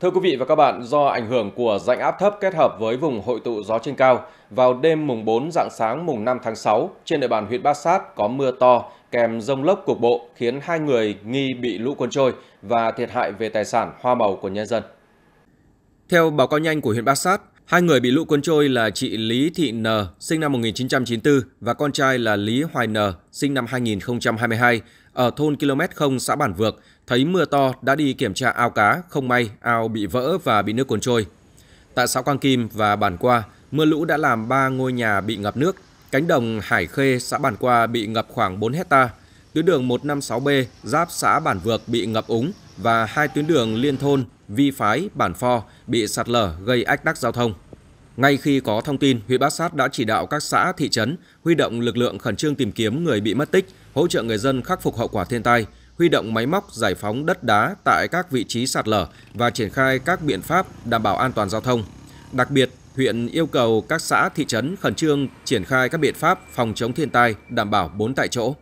Thưa quý vị và các bạn, do ảnh hưởng của rãnh áp thấp kết hợp với vùng hội tụ gió trên cao, vào đêm mùng 4 dạng sáng mùng 5 tháng 6, trên địa bàn huyện Bát Sát có mưa to kèm rông lốc cục bộ khiến hai người nghi bị lũ cuốn trôi và thiệt hại về tài sản hoa màu của nhân dân. Theo báo cáo nhanh của huyện Bát Sát, Hai người bị lũ cuốn trôi là chị Lý Thị N, sinh năm 1994 và con trai là Lý Hoài N, sinh năm 2022, ở thôn km 0 xã Bản Vược, thấy mưa to đã đi kiểm tra ao cá, không may ao bị vỡ và bị nước cuốn trôi. Tại xã Quang Kim và Bản Qua, mưa lũ đã làm 3 ngôi nhà bị ngập nước, cánh đồng Hải Khê xã Bản Qua bị ngập khoảng 4 hecta, tuyến đường 156B giáp xã Bản Vược bị ngập úng và hai tuyến đường liên thôn Vi Phái, Bản Pho bị sạt lở gây ách tắc giao thông. Ngay khi có thông tin, huyện Bát Sát đã chỉ đạo các xã, thị trấn huy động lực lượng khẩn trương tìm kiếm người bị mất tích, hỗ trợ người dân khắc phục hậu quả thiên tai, huy động máy móc giải phóng đất đá tại các vị trí sạt lở và triển khai các biện pháp đảm bảo an toàn giao thông. Đặc biệt, huyện yêu cầu các xã, thị trấn khẩn trương triển khai các biện pháp phòng chống thiên tai đảm bảo bốn tại chỗ.